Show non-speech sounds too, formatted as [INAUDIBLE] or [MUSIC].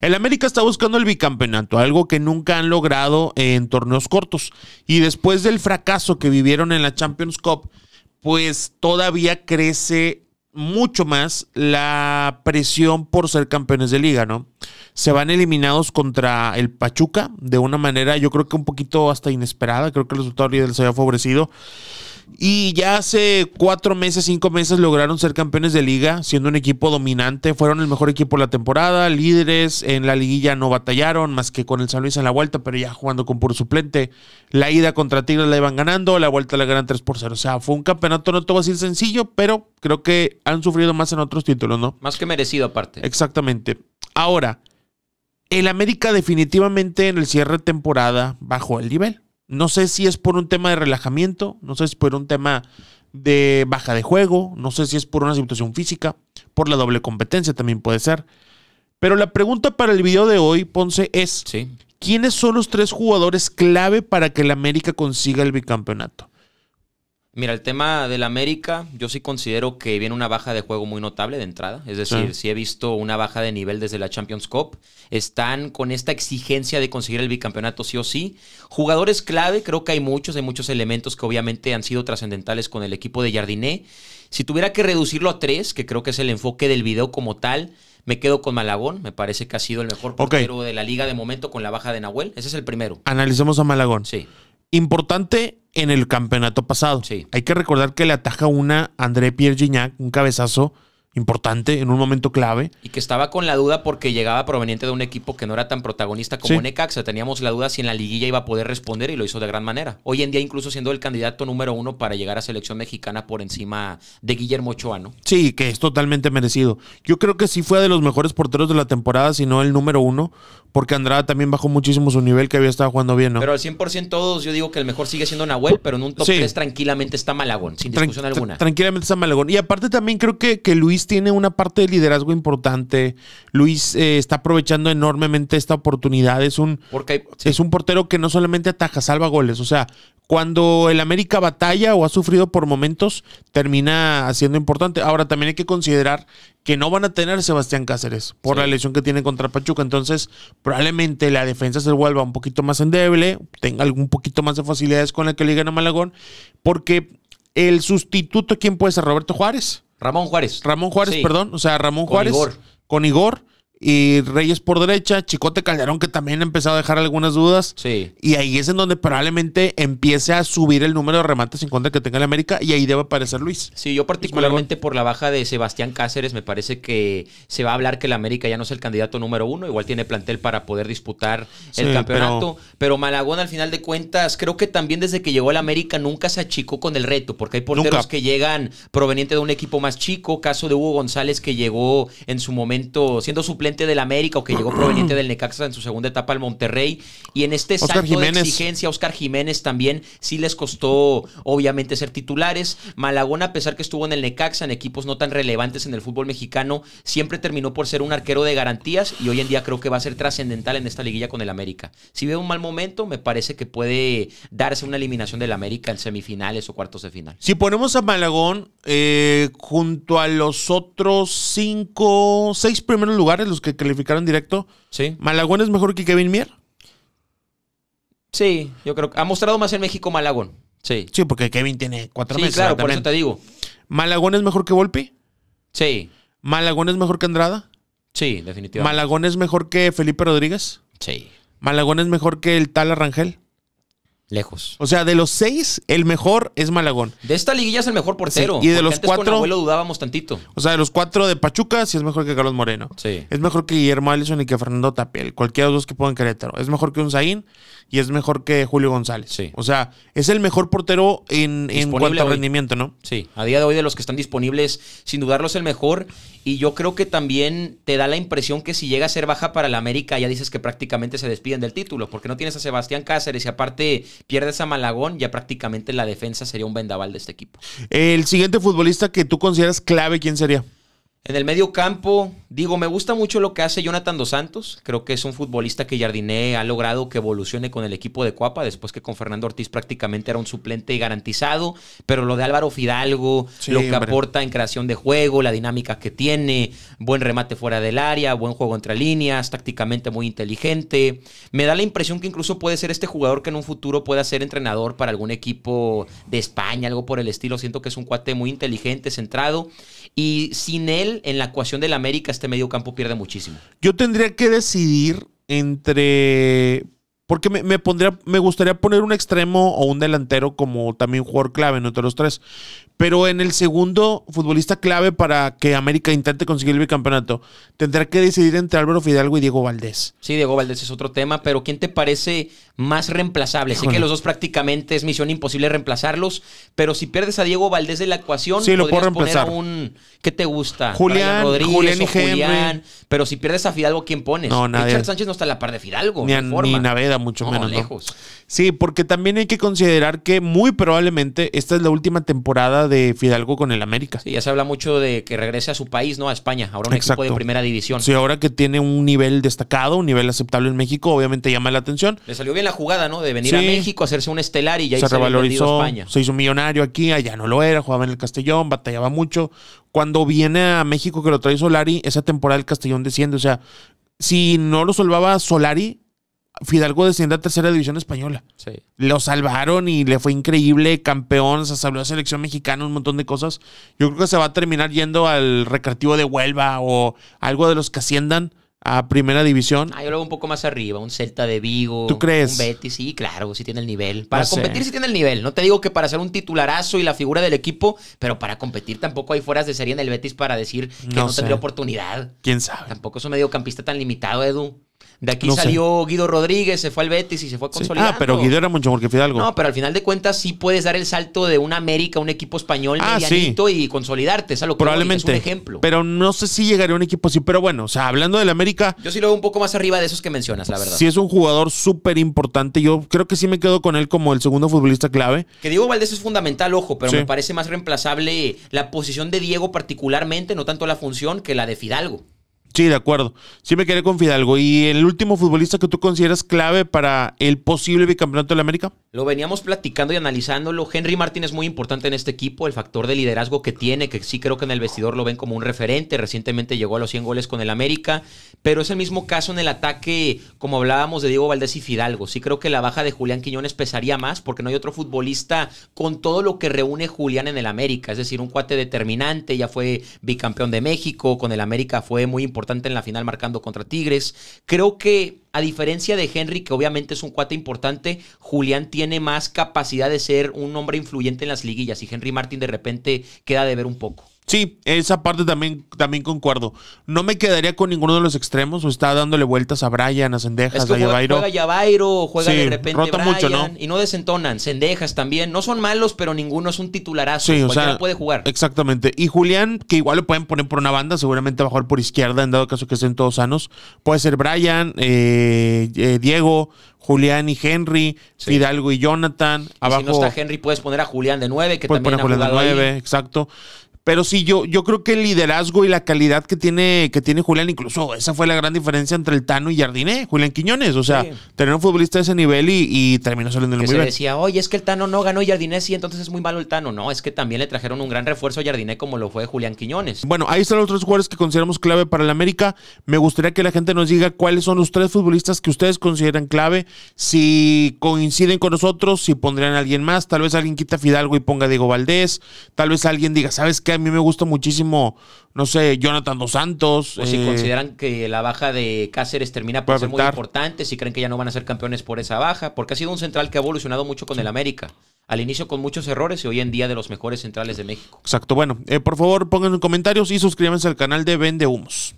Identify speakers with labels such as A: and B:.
A: El América está buscando el bicampeonato, algo que nunca han logrado en torneos cortos. Y después del fracaso que vivieron en la Champions Cup, pues todavía crece mucho más la presión por ser campeones de liga, ¿no? Se van eliminados contra el Pachuca de una manera, yo creo que un poquito hasta inesperada, creo que el resultado se había favorecido. Y ya hace cuatro meses, cinco meses lograron ser campeones de liga, siendo un equipo dominante. Fueron el mejor equipo de la temporada, líderes. En la liguilla no batallaron, más que con el San Luis en la vuelta, pero ya jugando con puro suplente. La ida contra Tigres la iban ganando, la vuelta la ganan 3 por 0. O sea, fue un campeonato, no todo así sencillo, pero creo que han sufrido más en otros títulos, ¿no? Más que merecido, aparte. Exactamente. Ahora, el América definitivamente en el cierre de temporada bajó el nivel. No sé si es por un tema de relajamiento, no sé si es por un tema de baja de juego, no sé si es por una situación física, por la doble competencia también puede ser. Pero la pregunta para el video de hoy, Ponce, es: ¿quiénes son los tres jugadores clave para que el América consiga el bicampeonato?
B: Mira, el tema del América, yo sí considero que viene una baja de juego muy notable de entrada. Es decir, sí. he visto una baja de nivel desde la Champions Cup. Están con esta exigencia de conseguir el bicampeonato sí o sí. Jugadores clave, creo que hay muchos, hay muchos elementos que obviamente han sido trascendentales con el equipo de Jardiné. Si tuviera que reducirlo a tres, que creo que es el enfoque del video como tal, me quedo con Malagón. Me parece que ha sido el
A: mejor portero de la liga de momento con la baja de Nahuel. Ese es el primero. Analicemos a Malagón. Sí. Importante en el campeonato pasado. Sí. Hay que recordar que le ataja una André Pierre Gignac, un cabezazo importante en un momento clave.
B: Y que estaba con la duda porque llegaba proveniente de un equipo que no era tan protagonista como Necaxa. Teníamos la duda si en la liguilla iba a poder responder y lo hizo de gran manera. Hoy en día incluso siendo el candidato número uno para llegar a selección mexicana por encima de Guillermo Ochoa,
A: ¿no? Sí, que es totalmente merecido. Yo creo que sí fue de los mejores porteros de la temporada, si no el número uno, porque Andrada también bajó muchísimo su nivel que había estado jugando bien, ¿no? Pero al
B: 100% todos yo digo que el mejor sigue siendo Nahuel, pero en un top tres 3 tranquilamente está Malagón, sin discusión alguna.
A: tranquilamente está Malagón. Y aparte también creo que, que Luis tiene una parte de liderazgo importante. Luis eh, está aprovechando enormemente esta oportunidad. Es un, es un portero que no solamente ataja, salva goles. O sea, cuando el América batalla o ha sufrido por momentos, termina siendo importante. Ahora también hay que considerar que no van a tener a Sebastián Cáceres por la lesión que tiene contra Pachuca. Entonces, probablemente la defensa se vuelva un poquito más endeble, tenga algún poquito más de facilidades con la que le a Malagón, porque el sustituto, ¿quién puede ser? Roberto Juárez. Ramón Juárez. Ramón Juárez, perdón. O sea, Ramón Juárez. Con Igor. Con Igor y Reyes por derecha, Chicote Calderón que también ha empezado a dejar algunas dudas. Sí. Y ahí es en donde probablemente empiece a subir el número de remates en contra que tenga el América y ahí debe aparecer Luis. Sí, yo particularmente por
B: la baja de Sebastián Cáceres me parece que se va a hablar que el América ya no es el candidato número uno, igual tiene plantel para poder disputar el campeonato, pero... Malagón al final de cuentas creo que también desde que llegó el América nunca se achicó con el reto, porque hay porteros que llegan proveniente de un equipo más chico, caso de Hugo González que llegó en su momento siendo suplente del América o que llegó proveniente [CLEARS THROAT] del Necaxa en su segunda etapa al Monterrey. Y en este salto de exigencia, Oscar Jiménez también sí les costó, obviamente, ser titulares. Malagón, a pesar que estuvo en el Necaxa, en equipos no tan relevantes en el fútbol mexicano, siempre terminó por ser un arquero de garantías y hoy en día creo que va a ser trascendental en esta liguilla con el América. Si veo un mal momento, me parece que puede darse una eliminación del América en semifinales o cuartos de final.
A: Si ponemos a Malagón eh, junto a los otros cinco, seis primeros lugares, los que calificaron directo. Sí. ¿Malagón es mejor que Kevin Mier? Sí, yo creo que ha mostrado más en México Malagón. Sí. Sí, porque Kevin tiene cuatro sí, meses. Sí, claro, por eso te digo. ¿Malagón es mejor que Volpi? Sí. ¿Malagón es mejor que Andrada? Sí, definitivamente. ¿Malagón es mejor que Felipe Rodríguez? Sí. ¿Malagón es mejor que el tal Arrangel? Lejos. O sea, de los seis, el mejor es Malagón. De esta liguilla es el mejor portero. y de los cuatro. Con abuelo dudábamos tantito. O sea, de los cuatro de Pachuca, sí es mejor que Carlos Moreno. Sí. Es mejor que Guillermo Allison y que Fernando Tapel. Cualquiera de los dos que pongan Querétaro. Es mejor que un Unzaín y es mejor que Julio González. Sí. O sea, es el mejor portero en, en cuanto a
B: rendimiento, ¿no? Sí. A día de hoy, de los que están disponibles, sin dudarlo es el mejor. Y yo creo que también te da la impresión que si llega a ser baja para la América, ya dices que prácticamente se despiden del título, porque no tienes a Sebastián Cáceres y aparte Pierdes a Malagón, ya prácticamente la defensa sería un vendaval de este equipo.
A: El siguiente futbolista que tú consideras clave, ¿quién sería?
B: En el medio campo, Digo, me gusta mucho lo que hace Jonathan Dos Santos. Creo que es un futbolista que Jardiné ha logrado que evolucione con el equipo de Cuapa, después que con Fernando Ortiz prácticamente era un suplente garantizado. Pero lo de Álvaro Fidalgo, lo que aporta en creación de juego, la dinámica que tiene, buen remate fuera del área, buen juego entre líneas, tácticamente muy inteligente. Me da la impresión que incluso puede ser este jugador que en un futuro pueda ser entrenador para algún equipo de España, algo por el estilo. Siento que es un cuate muy inteligente, centrado. Y sin él, en la ecuación del América, este medio campo pierde muchísimo.
A: Yo tendría que decidir entre porque me, pondría, me gustaría poner un extremo o un delantero como también jugador clave en los tres. Pero en el segundo futbolista clave para que América intente conseguir el bicampeonato, tendrá que decidir entre Álvaro Fidalgo y Diego Valdés.
B: Sí, Diego Valdés es otro tema, pero ¿quién te parece más reemplazable? Sé que los dos prácticamente es misión imposible reemplazarlos, pero si pierdes a Diego Valdés de la ecuación, sí, lo un ¿qué te gusta? Julián, Rodríguez Julián, pero si pierdes a Fidalgo, ¿quién pones? No, nadie. Richard Sánchez no está a la par de Fidalgo. Ni, a, ni
A: mucho menos. Lejos. Sí, porque también hay que considerar que muy probablemente esta es la última temporada de Fidalgo con el América. Sí, ya se habla mucho de que regrese a su país, ¿no? A España, ahora un equipo de primera división. Sí, ahora que tiene un nivel destacado, un nivel aceptable en México, obviamente llama la atención.
B: Le salió bien la jugada, ¿no? De venir a México, hacerse un estelar y ya se, revalorizó. revalorizó. España. Se
A: hizo millonario aquí, allá no lo era, jugaba en el Castellón, batallaba mucho. Cuando viene a México que lo trae Solari, esa temporada el Castellón desciende, o sea, si no lo solvaba Solari, Fidalgo desciende a tercera división española. Sí. Lo salvaron y le fue increíble, campeón, se salvó a selección mexicana, un montón de cosas. Yo creo que se va a terminar yendo al recreativo de Huelva o algo de los que asciendan a primera división.
B: Ah, yo lo un poco más arriba, un Celta de Vigo. ¿Tú crees? Un Betis, sí, claro, sí tiene el nivel. Para competir sí tiene el nivel. No te digo que para ser un titularazo y la figura del equipo, pero para competir tampoco hay fueras de serie en el Betis para decir que no, no tendría oportunidad. ¿Quién sabe? Tampoco es un mediocampista tan limitado, Edu.
A: De aquí salió
B: Guido Rodríguez, se fue al Betis y se fue ah, consolidando. Ah, pero
A: Guido era mucho mejor que Fidalgo. No, pero
B: al final de cuentas sí puedes dar el salto de un América, un equipo español ah, medianito y consolidarte. Es algo que Probablemente. es un ejemplo.
A: Pero no sé si llegaría a un equipo así. Pero bueno, o sea, hablando del América. Yo sí lo veo un poco más arriba de esos que mencionas, la verdad. Sí, es un jugador súper importante. Yo creo que sí me quedo con él como el segundo futbolista clave.
B: Que Diego Valdés es fundamental, ojo, pero me parece más reemplazable la posición de Diego particularmente, no tanto la función que la de Fidalgo.
A: Sí, de acuerdo. Sí me quedé con Fidalgo. ¿Y el último futbolista que tú consideras clave para el posible bicampeonato de la América?
B: Lo veníamos platicando y analizándolo. Henry Martín es muy importante en este equipo, el factor de liderazgo que tiene, que sí creo que en el vestidor lo ven como un referente. Recientemente llegó a los 100 goles con el América, pero es el mismo caso en el ataque, como hablábamos de Diego Valdés y Fidalgo. Sí creo que la baja de Julián Quiñones pesaría más porque no hay otro futbolista con todo lo que reúne Julián en el América. Es decir, un cuate determinante, ya fue bicampeón de México, con el América fue muy importante en la final marcando contra Tigres. Creo que a diferencia de Henry, que obviamente es un cuate importante, Julián tiene más capacidad de ser un hombre influyente en las liguillas y Henry Martin de repente queda de ver un poco. Sí,
A: esa parte también, también concuerdo. No me quedaría con ninguno de los extremos o está dándole vueltas a Brian, a Sendejas, a Yabairo. Juega
B: Yabairo, juega de repente mucho, y no desentonan. Sendejas también. No son malos, pero ninguno es un titularazo. Sí, o sea, puede jugar.
A: Exactamente. Y Julián, que igual lo pueden poner por una banda, seguramente va a jugar por izquierda en dado caso que estén todos sanos. Puede ser Brian, eh, eh, Diego, Julián y Henry, Hidalgo y Jonathan. si no está Henry, puedes poner a Julián de nueve, que también poner a Julián de nueve, exacto. Pero sí, yo, yo creo que el liderazgo y la calidad que tiene, que tiene Julián, incluso esa fue la gran diferencia entre el Tano y Jardiné, Julián Quiñones. O sea, tener un futbolista de ese nivel y, terminó saliendo que bien se
B: decía, oye, es que el Tano no ganó y Jardiné, sí, entonces es muy malo el Tano. No, es que también le trajeron un gran refuerzo a Jardiné como lo fue Julián Quiñones.
A: Bueno, ahí están los otros jugadores que consideramos clave para el América. Me gustaría que la gente nos diga cuáles son los tres futbolistas que ustedes consideran clave. Si coinciden con nosotros, si pondrían a alguien más, tal vez alguien quita Fidalgo y ponga Diego Valdés, tal vez alguien diga, ¿sabes qué? a mí me gusta muchísimo, no sé, Jonathan Dos Santos. O si eh, consideran
B: que la baja de Cáceres termina por ser muy importante, si creen que ya no van a ser campeones por esa baja, porque ha sido un central que ha evolucionado mucho con el América. Al inicio con muchos errores y hoy en día de los mejores centrales de México.
A: Exacto. Bueno, eh, por favor pongan en comentarios y suscríbanse al canal de Vende Humos.